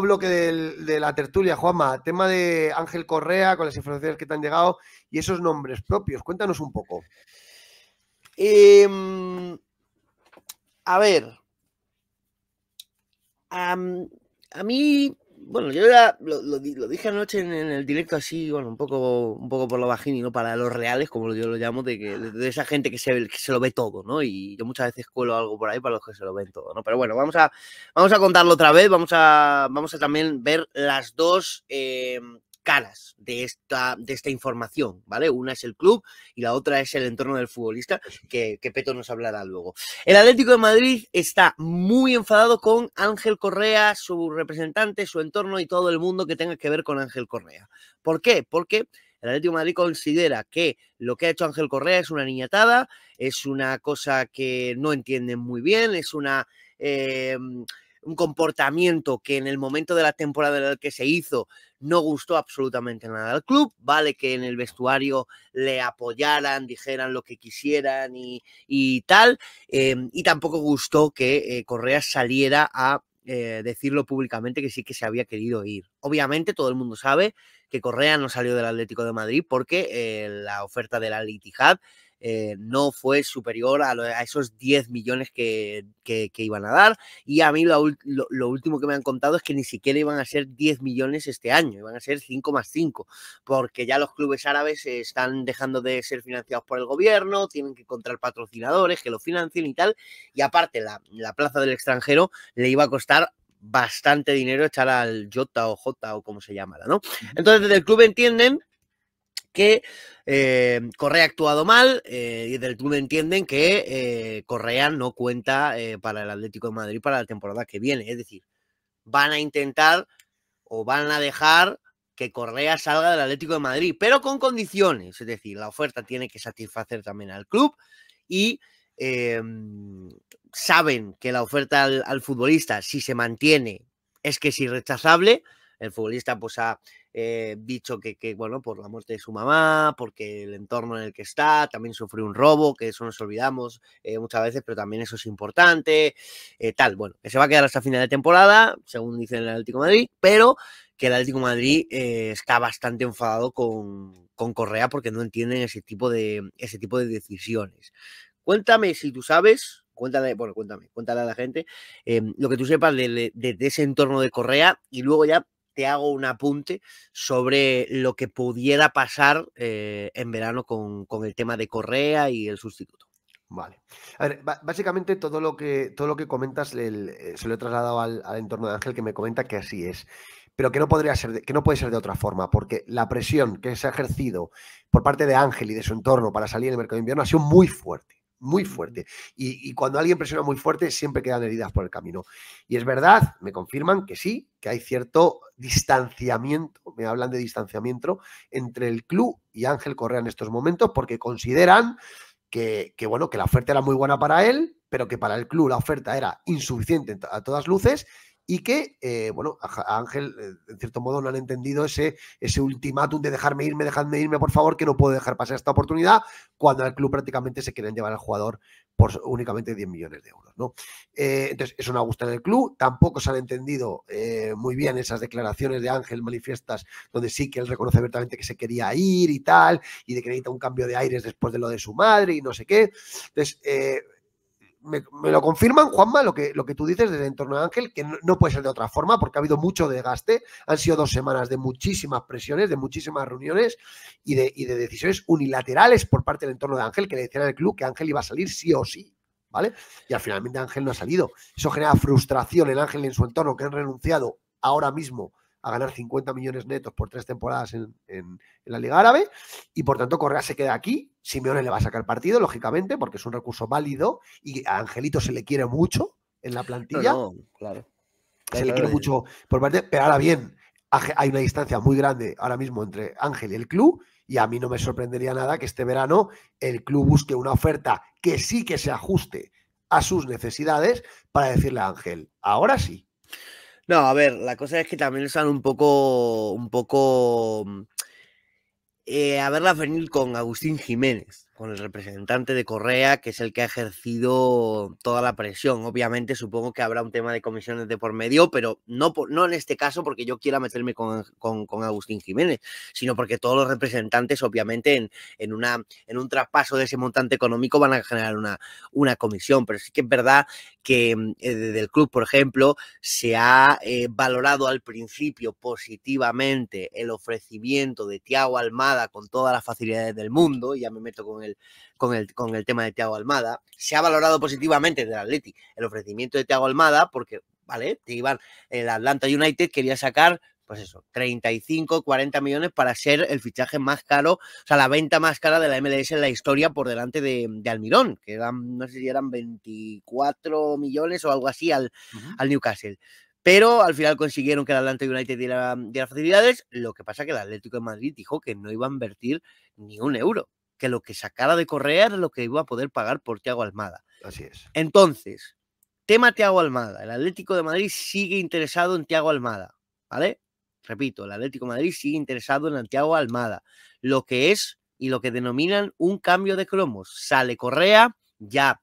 bloque de la tertulia, Juanma, tema de Ángel Correa con las informaciones que te han llegado y esos nombres propios. Cuéntanos un poco. Em, a ver, a mí bueno, yo lo, lo, dije anoche en, el directo así, bueno, un poco, un poco por lo bajín y no para los reales, como yo lo llamo, de, que, de esa gente que se, que se lo ve todo, ¿no? Y yo muchas veces cuelo algo por ahí para los que se lo ven todo, ¿no? Pero bueno, vamos a, vamos a contarlo otra vez, vamos a, vamos a también ver las dos eh, caras de esta, de esta información, ¿vale? Una es el club y la otra es el entorno del futbolista, que, que Peto nos hablará luego. El Atlético de Madrid está muy enfadado con Ángel Correa, su representante, su entorno y todo el mundo que tenga que ver con Ángel Correa. ¿Por qué? Porque el Atlético de Madrid considera que lo que ha hecho Ángel Correa es una niñatada, es una cosa que no entienden muy bien, es una... Eh, un comportamiento que en el momento de la temporada en el que se hizo no gustó absolutamente nada al club. Vale que en el vestuario le apoyaran, dijeran lo que quisieran y, tal. Em, y tampoco gustó que eh, Correa saliera a eh, decirlo públicamente que sí que se había querido ir. Obviamente todo el mundo sabe que Correa no salió del Atlético de Madrid porque eh, la oferta de la Litijad eh, no fue superior a, esos 10 millones que, iban a dar. Y a mí lo, último que me han contado es que ni siquiera iban a ser 10 millones este año, iban a ser 5 más 5, porque ya los clubes árabes están dejando de ser financiados por el gobierno, tienen que encontrar patrocinadores que lo financien y tal. Y aparte, la, plaza del extranjero le iba a costar bastante dinero echar al Jota o J o como se llama, ¿no? Entonces, desde el club entienden que eh, Correa ha actuado mal eh, y del club entienden que eh, Correa no cuenta para el Atlético de Madrid para la temporada que viene. Es decir, van a intentar o van a dejar que Correa salga del Atlético de Madrid, pero con condiciones. Es decir, la oferta tiene que satisfacer también al club y em, saben que la oferta al, al futbolista, si se mantiene, es que es irrechazable el futbolista pues ha eh, dicho que, bueno, por la muerte de su mamá, porque el entorno en el que está, también sufrió un robo, que eso nos olvidamos eh, muchas veces, pero también eso es importante, eh, tal, bueno, que se va a quedar hasta final de temporada, según dicen el Atlético Madrid, pero que el Atlético Madrid está bastante enfadado con, Correa porque no entienden ese tipo de, ese tipo de decisiones. Cuéntame si tú sabes, cuéntale, bueno, cuéntame, cuéntale a la gente lo que tú sepas de, ese entorno de Correa y luego ya te hago un apunte sobre lo que pudiera pasar eh, en verano con, el tema de Correa y el sustituto. Vale. A ver, básicamente todo lo que, todo lo que comentas eh, se lo he trasladado al, entorno de Ángel que me comenta que así es. Pero que no podría ser que no puede ser de otra forma, porque la presión que se ha ejercido por parte de Ángel y de su entorno para salir en el mercado de invierno ha sido muy fuerte muy fuerte. Y, cuando alguien presiona muy fuerte, siempre quedan heridas por el camino. Y es verdad, me confirman que sí, que hay cierto distanciamiento, me hablan de distanciamiento entre el club y Ángel Correa en estos momentos, porque consideran que bueno, que la oferta era muy buena para él, pero que para el club la oferta era insuficiente a todas luces y que, eh, bueno, a Ángel, eh, en cierto modo, no han entendido ese, ese ultimátum de dejarme irme, dejadme irme, por favor, que no puedo dejar pasar esta oportunidad, cuando al club prácticamente se quieren llevar al jugador por únicamente 10 millones de euros. ¿no? Eh, entonces, eso no gusta en el club, tampoco se han entendido muy bien esas declaraciones de Ángel manifiestas, donde sí que él reconoce abiertamente que se quería ir y tal, y de que necesita un cambio de aires después de lo de su madre y no sé qué. Entonces, me, lo confirman, Juanma, lo que, lo que tú dices del entorno de Ángel, que no, puede ser de otra forma, porque ha habido mucho desgaste, han sido dos semanas de muchísimas presiones, de muchísimas reuniones y de, decisiones unilaterales por parte del entorno de Ángel, que le decían al club que Ángel iba a salir sí o sí. ¿Vale? Y al finalmente Ángel no ha salido. Eso genera frustración en Ángel y en su entorno, que han renunciado ahora mismo a ganar 50 millones netos por tres temporadas en la Liga Árabe y por tanto Correa se queda aquí Simeone le va a sacar partido, lógicamente, porque es un recurso válido y a Angelito se le quiere mucho en la plantilla. claro. Se le quiere eh. mucho por parte, pero ahora bien, hay una distancia muy grande ahora mismo entre Ángel y el club y a mí no me sorprendería nada que este verano el club busque una oferta que sí que se ajuste a sus necesidades para decirle a Ángel, ahora sí. No, a ver, la cosa es que también están un poco, un poco mm, eh, a verla venir con Agustín Jiménez con el representante de Correa, que es el que ha ejercido toda la presión. Obviamente, supongo que habrá un tema de comisiones de por medio, pero no, por, no en este caso porque yo quiera meterme con, Agustín Jiménez, sino porque todos los representantes, obviamente, en, en, una, en un traspaso de ese montante económico van a generar una, una comisión. Pero sí que es verdad que mm, eh, desde el club, por ejemplo, se ha eh, valorado al principio positivamente el ofrecimiento de Tiago Almada con todas las facilidades del mundo, y ya me meto con con el, con el, tema de Tiago Almada. Se ha valorado positivamente del Atleti el ofrecimiento de Tiago Almada porque, vale, el Atlanta United quería sacar pues eso, 35, 40 millones para ser el fichaje más caro, o sea, la venta más cara de la MLS en la historia por delante de, Almirón, que eran, no sé si eran 24 millones o algo así al, al Newcastle. Pero al final consiguieron que el Atlanta United diera, diera facilidades, lo que pasa que el Atlético de Madrid dijo que no iba a invertir ni un euro que lo que sacara de Correa era lo que iba a poder pagar por Tiago Almada. Así es. Entonces, tema Tiago Almada. El Atlético de Madrid sigue interesado en Tiago Almada, ¿vale? Repito, el Atlético de Madrid sigue interesado en Tiago Almada, lo que es y lo que denominan un cambio de cromos. Sale Correa ya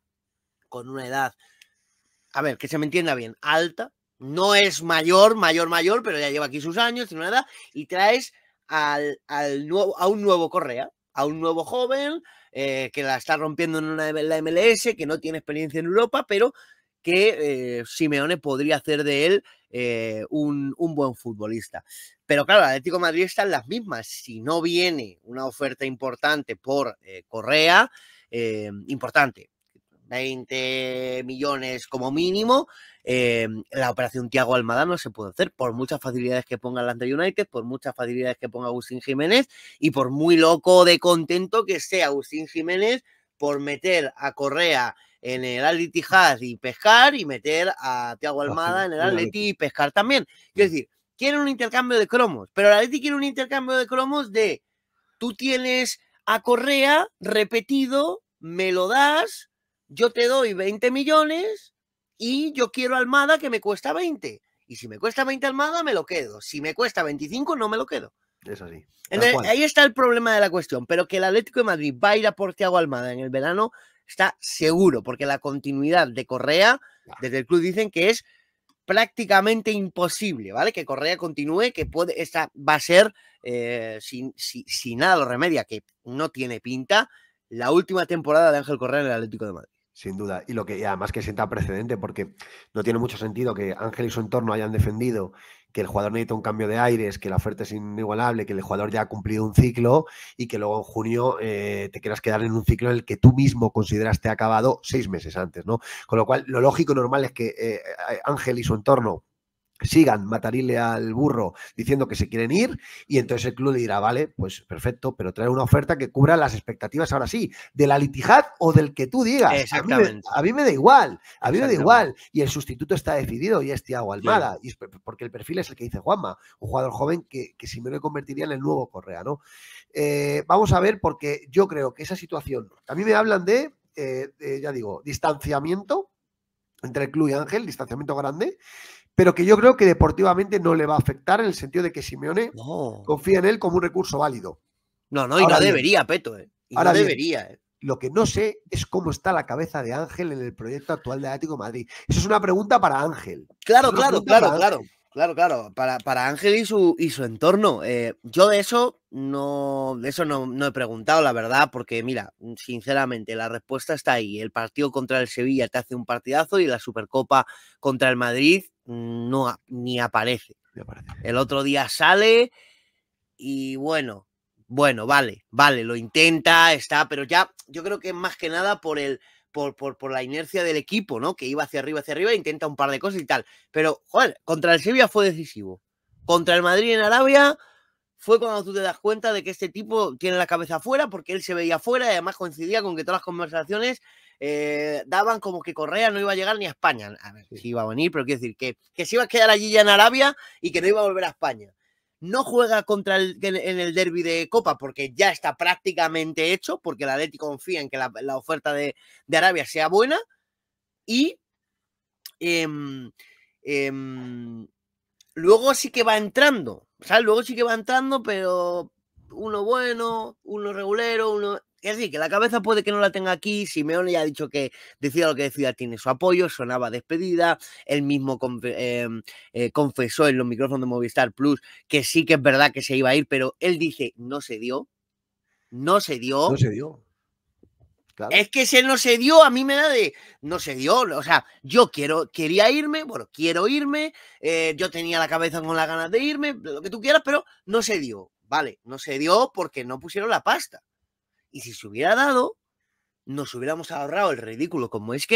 con una edad, a ver, que se me entienda bien, alta, no es mayor, mayor, mayor, pero ya lleva aquí sus años, tiene una edad, y traes al, al nuevo, a un nuevo Correa, a un nuevo joven eh, que la está rompiendo en, la MLS, que no tiene experiencia en Europa, pero que eh, Simeone podría hacer de él eh, un, buen futbolista. Pero claro, el Atlético Madrid están las mismas. Si no viene una oferta importante por Correa, importante, 20 millones como mínimo, eh, la operación Tiago Almada no se puede hacer por muchas facilidades que ponga Atlanta United, por muchas facilidades que ponga Agustín Jiménez y por muy loco de contento que sea Agustín Jiménez por meter a Correa en el Atleti y pescar y meter a Tiago Almada en el Atleti y pescar también. Quiero decir, quieren un intercambio de cromos, pero la Atleti quiere un intercambio de cromos de tú tienes a Correa repetido, me lo das, yo te doy 20 millones y yo quiero Almada que me cuesta 20. Y si me cuesta 20 Almada, me lo quedo. Si me cuesta 25, no me lo quedo. Eso sí. ahí está el problema de la cuestión. Pero que el Atlético de Madrid va a ir a por Thiago Almada en el verano está seguro, porque la continuidad de Correa, desde el club dicen que es prácticamente imposible, ¿vale? Que Correa continúe, que puede, esta va a ser, eh, sin, nada lo remedia, que no tiene pinta, la última temporada de Ángel Correa en el Atlético de Madrid. Sin duda. Y lo que además que sienta precedente, porque no tiene mucho sentido que Ángel y su entorno hayan defendido que el jugador necesita un cambio de aires, que la oferta es inigualable, que el jugador ya ha cumplido un ciclo y que luego en junio eh, te quieras quedar en un ciclo en el que tú mismo ha acabado seis meses antes, ¿no? Con lo cual, lo lógico normal es que eh, eh, Ángel y su entorno sigan matarile al burro diciendo que se quieren ir y entonces el club le dirá, vale, pues perfecto, pero trae una oferta que cubra las expectativas ahora sí, de la litijad o del que tú digas. Exactamente. A mí, me, da igual, a mí me da igual. Y el sustituto está decidido y es Thiago Almada, porque el perfil es el que dice Juanma, un jugador joven que, que si me lo convertiría en el nuevo Correa, ¿no? Eh, vamos a ver porque yo creo que esa situación, a mí me hablan de, eh, de ya digo, distanciamiento entre el club y Ángel, distanciamiento grande, pero que yo creo que deportivamente no le va a afectar en el sentido de que Simeone confía en él como un recurso válido. No, no, y no debería, Peto. ¿eh? ahora debería. ¿eh? Lo que no sé es cómo está la cabeza de Ángel en el proyecto actual de Atlético Madrid. Esa es una pregunta para Ángel. Claro, claro, claro, claro. Claro, claro, para, para, Ángel y su, y su entorno. Eh, yo de eso no, eso no, no, he preguntado, la verdad, porque mira, sinceramente, la respuesta está ahí. El partido contra el Sevilla te hace un partidazo y la Supercopa contra el Madrid no ni aparece. El otro día sale y bueno, bueno, vale, vale, lo intenta, está, pero ya yo creo que más que nada por el por, por, la inercia del equipo, ¿no? Que iba hacia arriba, hacia arriba, intenta un par de cosas y tal. Pero, joder, contra el Sevilla fue decisivo. Contra el Madrid en Arabia fue cuando tú te das cuenta de que este tipo tiene la cabeza afuera porque él se veía afuera y además coincidía con que todas las conversaciones eh, daban como que Correa no iba a llegar ni a España. A ver, si iba a venir, pero quiero decir que, se iba a quedar allí ya en Arabia y que no iba a volver a España. No juega contra en, el derby de Copa porque ya está prácticamente hecho, porque el Atlético confía en que la, oferta de, Arabia sea buena. Y em, em, luego sí que va entrando, sea, Luego sí que va entrando, pero uno bueno, uno regulero, uno es decir, que la cabeza puede que no la tenga aquí. Simeone ya ha dicho que decía lo que decía, tiene su apoyo, sonaba despedida. Él mismo em, eh, confesó en los micrófonos de Movistar Plus que sí que es verdad que se iba a ir, pero él dice, no se dio. No se dio. No se dio. Es que se no se dio, a mí me da de no se dio, o sea, yo quiero, quería irme, bueno, quiero irme, eh, yo tenía la cabeza con las ganas de irme, lo que tú quieras, pero no se dio, vale, no se dio porque no pusieron la pasta. Y si se hubiera dado, nos hubiéramos ahorrado el ridículo con es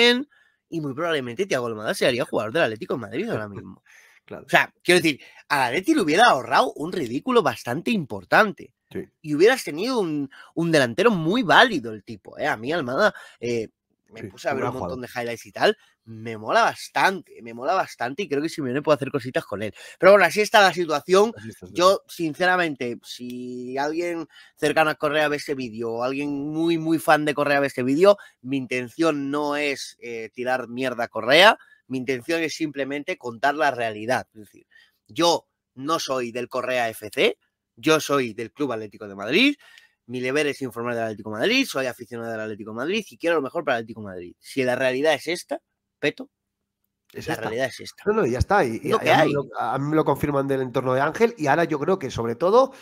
y muy probablemente Tiago Almada se haría jugador del Atlético de Madrid ahora mismo. Claro. O sea, quiero decir, a Atleti le hubiera ahorrado un ridículo bastante importante. Y hubieras tenido un, delantero muy válido el tipo. ¿eh? A mí Almada eh, me puse a ver un montón de highlights y tal me mola bastante, me mola bastante y creo que si me viene puedo hacer cositas con él. Pero bueno, así está la situación. Yo, sinceramente, si alguien cercano a Correa ve este vídeo o alguien muy, muy fan de Correa ve este vídeo, mi intención no es eh, tirar mierda a Correa, mi intención es simplemente contar la realidad. Es decir, yo no soy del Correa FC, yo soy del Club Atlético de Madrid. Mi deber es informar del Atlético de Madrid, soy aficionado del Atlético de Madrid y quiero lo mejor para el Atlético de Madrid. Si la realidad es esta, es la realidad es esta. No, ya está. Y, a, Mí lo, lo confirman del entorno de Ángel y ahora yo creo que sobre todo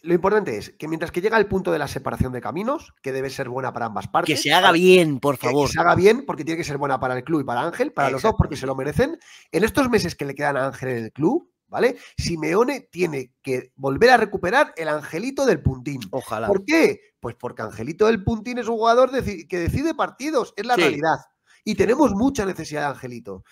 lo importante es que mientras que llega el punto de la separación de caminos, que debe ser buena para ambas partes. Que se haga bien, por favor. Que se haga bien, porque tiene que ser buena para el club y para Ángel, para los dos, porque se lo merecen. En estos meses que le quedan a Ángel en el club, ¿vale? Simeone tiene que volver a recuperar el angelito del puntín. Ojalá. ¿Por qué? Pues porque Angelito del puntín es un jugador que decide partidos, es la realidad. Y tenemos mucha necesidad de Angelito.